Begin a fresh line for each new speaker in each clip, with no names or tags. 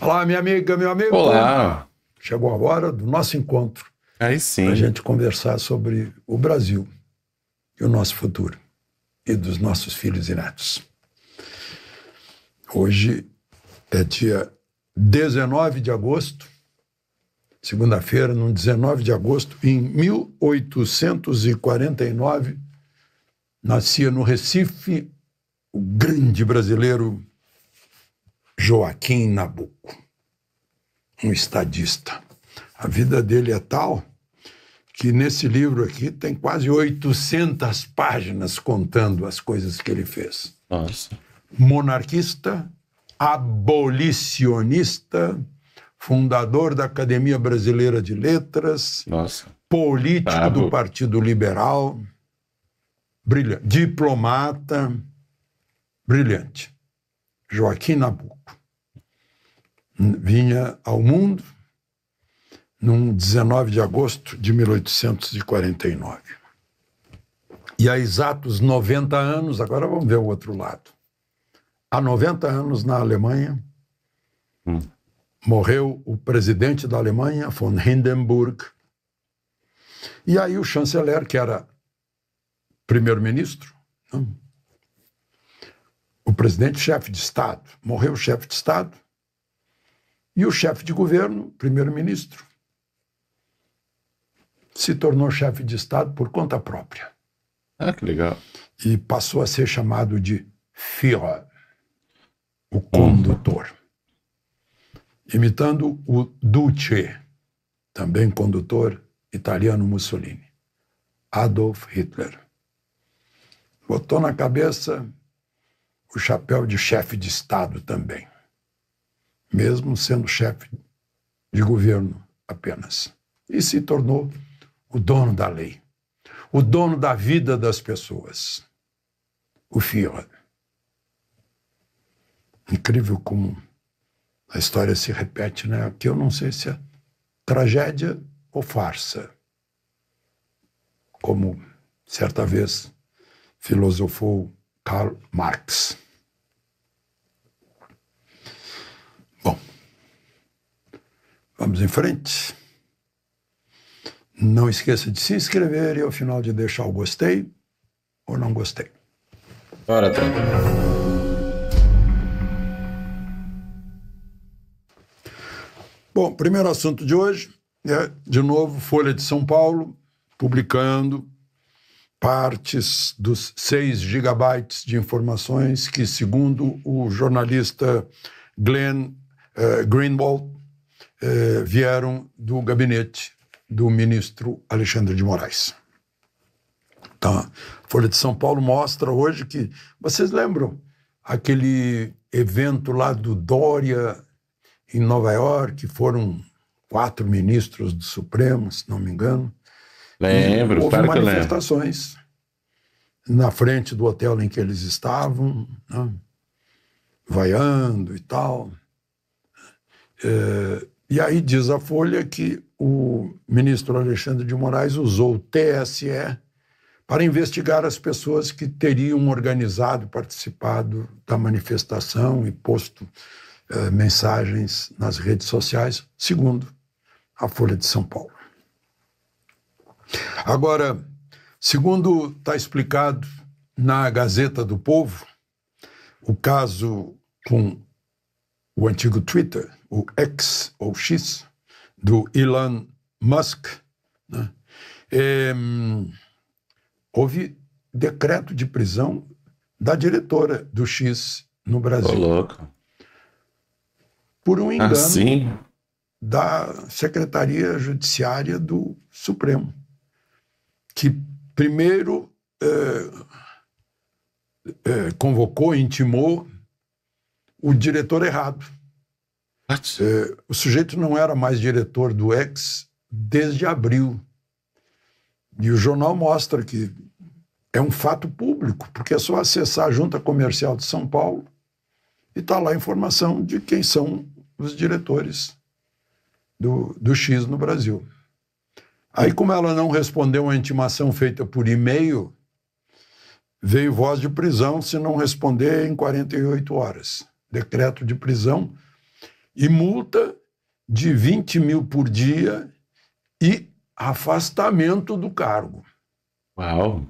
Olá, minha amiga, meu amigo. Olá. Chegou a hora do nosso encontro. Aí sim. Para a gente conversar sobre o Brasil e o nosso futuro e dos nossos filhos e netos. Hoje é dia 19 de agosto, segunda-feira, no 19 de agosto, em 1849, nascia no Recife o grande brasileiro Joaquim Nabuco, um estadista. A vida dele é tal que nesse livro aqui tem quase 800 páginas contando as coisas que ele fez. Nossa. Monarquista, abolicionista, fundador da Academia Brasileira de Letras, Nossa. político Bravo. do Partido Liberal, brilhante, diplomata, brilhante. Joaquim Nabuco. Vinha ao mundo num 19 de agosto de 1849. E há exatos 90 anos, agora vamos ver o outro lado. Há 90 anos na Alemanha, hum. morreu o presidente da Alemanha, von Hindenburg. E aí o chanceler, que era primeiro-ministro, né, presidente chefe de Estado. Morreu o chefe de Estado e o chefe de governo, primeiro-ministro, se tornou chefe de Estado por conta própria. Ah, que legal. E passou a ser chamado de Führer, o condutor. Imitando o Duce, também condutor italiano Mussolini, Adolf Hitler. Botou na cabeça o chapéu de chefe de Estado também, mesmo sendo chefe de governo apenas. E se tornou o dono da lei, o dono da vida das pessoas, o Führer. Incrível como a história se repete, né? Que eu não sei se é tragédia ou farsa. Como certa vez filosofou Karl Marx. Bom, vamos em frente. Não esqueça de se inscrever e ao final de deixar o gostei ou não gostei. Bora, tá. Bom, primeiro assunto de hoje é, de novo, Folha de São Paulo, publicando partes dos 6 gigabytes de informações que, segundo o jornalista Glenn uh, Greenwald, uh, vieram do gabinete do ministro Alexandre de Moraes. Então, a Folha de São Paulo mostra hoje que. Vocês lembram aquele evento lá do Dória em Nova York? Foram quatro ministros do Supremo, se não me engano. Lembro, houve claro manifestações na frente do hotel em que eles estavam, né? vaiando e tal. É, e aí diz a Folha que o ministro Alexandre de Moraes usou o TSE para investigar as pessoas que teriam organizado, participado da manifestação e posto é, mensagens nas redes sociais, segundo a Folha de São Paulo. Agora, segundo está explicado na Gazeta do Povo, o caso com o antigo Twitter, o X ou X, do Elon Musk, né? é, houve decreto de prisão da diretora do X no Brasil. Oh, por um engano ah, da Secretaria Judiciária do Supremo que primeiro é, é, convocou, intimou o diretor errado. É, o sujeito não era mais diretor do ex desde abril. E o jornal mostra que é um fato público, porque é só acessar a Junta Comercial de São Paulo e está lá a informação de quem são os diretores do, do X no Brasil. Aí, como ela não respondeu a intimação feita por e-mail, veio voz de prisão se não responder em 48 horas. Decreto de prisão e multa de 20 mil por dia e afastamento do cargo. Uau!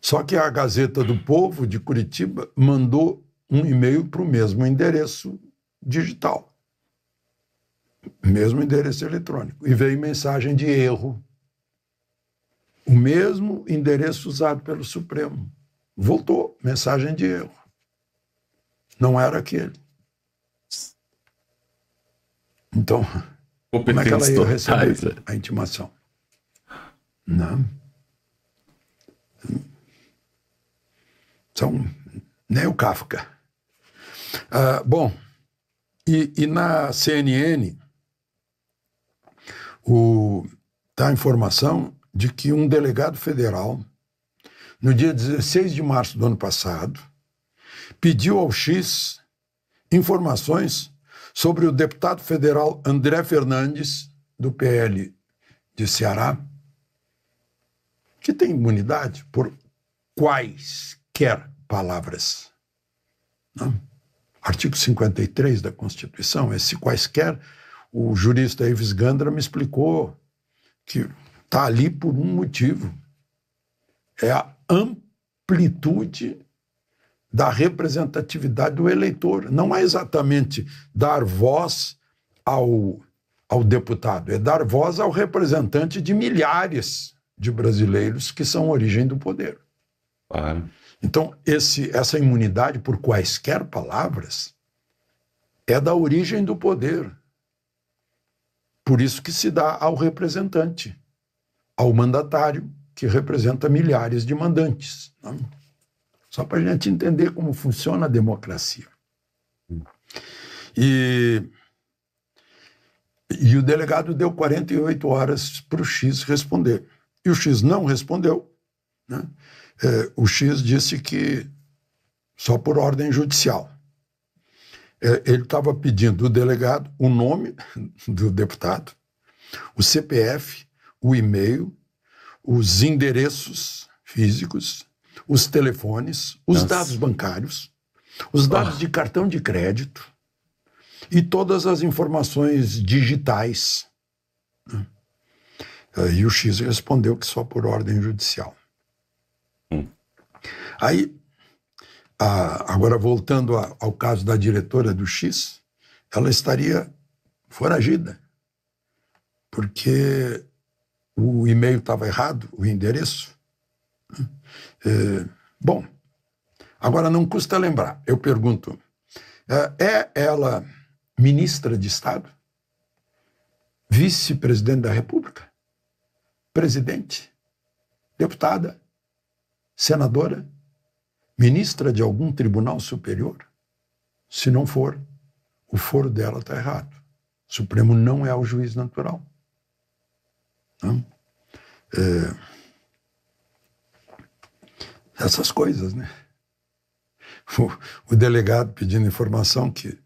Só que a Gazeta do Povo de Curitiba mandou um e-mail para o mesmo endereço digital mesmo endereço eletrônico. E veio mensagem de erro. O mesmo endereço usado pelo Supremo. Voltou, mensagem de erro. Não era aquele. Então, como é que ela ia receber né? a intimação? Não. Né? São nem o Kafka. Ah, bom, e, e na CNN, o, da informação de que um delegado federal, no dia 16 de março do ano passado, pediu ao X informações sobre o deputado federal André Fernandes, do PL de Ceará, que tem imunidade por quaisquer palavras. Não? Né? Artigo 53 da Constituição, esse quaisquer o jurista Ives Gandra me explicou que está ali por um motivo. É a amplitude da representatividade do eleitor. Não é exatamente dar voz ao, ao deputado, é dar voz ao representante de milhares de brasileiros que são origem do poder. Claro. Então, esse, essa imunidade por quaisquer palavras é da origem do poder. Por isso que se dá ao representante, ao mandatário, que representa milhares de mandantes. Não? É? Só para a gente entender como funciona a democracia. E, e o delegado deu 48 horas para o X responder. E o X não respondeu. Né? É, o X disse que só por ordem judicial. É, ele estava pedindo do delegado o nome do deputado, o CPF, o e-mail, os endereços físicos, os telefones, os Nossa. dados bancários, os dados oh. de cartão de crédito e todas as informações digitais. Né? E o X respondeu que só por ordem judicial. Hum. Aí a, agora, voltando a, ao caso da diretora do X, ela estaria foragida, porque o e-mail estava errado, o endereço. Né? É, bom, agora não custa lembrar, eu pergunto: é, é ela ministra de Estado? Vice-presidente da República? Presidente? Deputada? Senadora? ministra de algum tribunal superior? Se não for, o foro dela está errado. O Supremo não é o juiz natural. Não? É... Essas coisas, né? O, o delegado pedindo informação que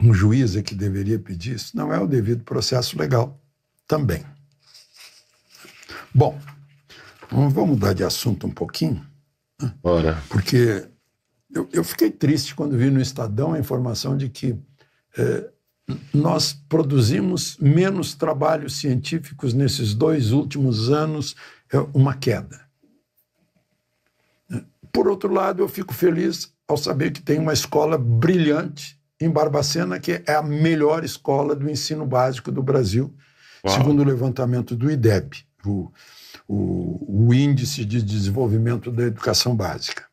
um juiz é que deveria pedir, isso não é o devido processo legal também. Bom, vamos mudar de assunto um pouquinho. Porque eu, eu, fiquei triste quando vi no Estadão a informação de que eh, nós produzimos menos trabalhos científicos nesses dois últimos anos, é uma queda. Por outro lado, eu fico feliz ao saber que tem uma escola brilhante em Barbacena, que é a melhor escola do ensino básico do Brasil, Uau. segundo o levantamento do IDEB, o o, o Índice de Desenvolvimento da Educação Básica.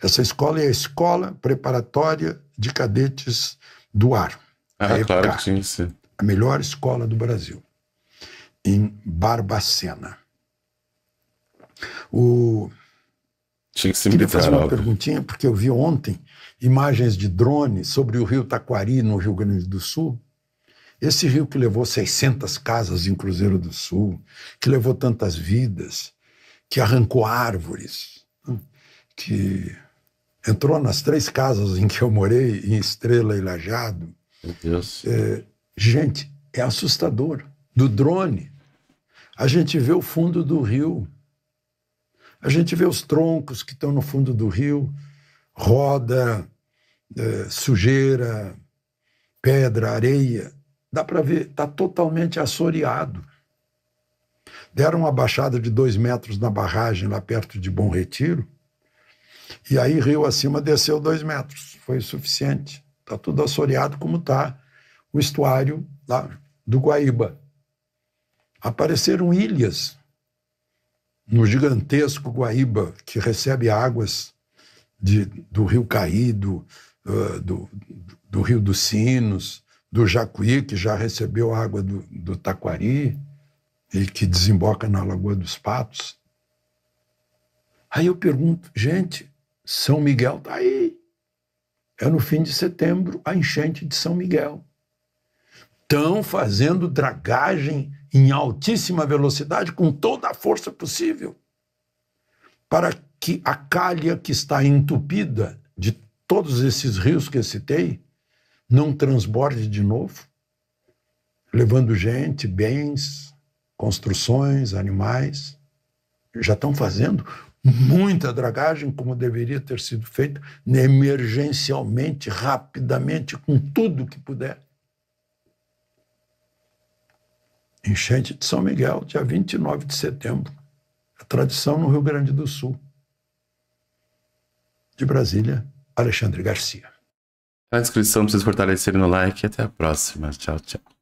Essa escola é a Escola Preparatória de Cadetes do Ar. Ah, a claro que sim, sim. A melhor escola do Brasil, em Barbacena. O... Tinha que se Queria fazer uma óbvio. perguntinha, porque eu vi ontem imagens de drone sobre o rio Taquari, no Rio Grande do Sul, esse rio que levou 600 casas em Cruzeiro do Sul, que levou tantas vidas, que arrancou árvores, né, que entrou nas três casas em que eu morei, em Estrela e Lajado. É, gente, é assustador. Do drone, a gente vê o fundo do rio. A gente vê os troncos que estão no fundo do rio, roda, é, sujeira, pedra, areia dá para ver, está totalmente assoreado. Deram uma baixada de dois metros na barragem lá perto de Bom Retiro, e aí rio acima desceu dois metros. Foi o suficiente. Está tudo assoreado como está o estuário lá do Guaíba. Apareceram ilhas no gigantesco Guaíba, que recebe águas de, do Rio Caído, uh, do, do Rio dos Sinos, do Jacuí, que já recebeu água do, do Taquari e que desemboca na Lagoa dos Patos. Aí eu pergunto, gente, São Miguel está aí. É no fim de setembro a enchente de São Miguel. Estão fazendo dragagem em altíssima velocidade, com toda a força possível, para que a calha que está entupida de todos esses rios que eu citei não transborde de novo, levando gente, bens, construções, animais. Já estão fazendo muita dragagem, como deveria ter sido feito, emergencialmente, rapidamente, com tudo que puder. Enchente de São Miguel, dia 29 de setembro. A tradição no Rio Grande do Sul. De Brasília, Alexandre Garcia na descrição para vocês fortalecerem no like. E até a próxima. Tchau, tchau.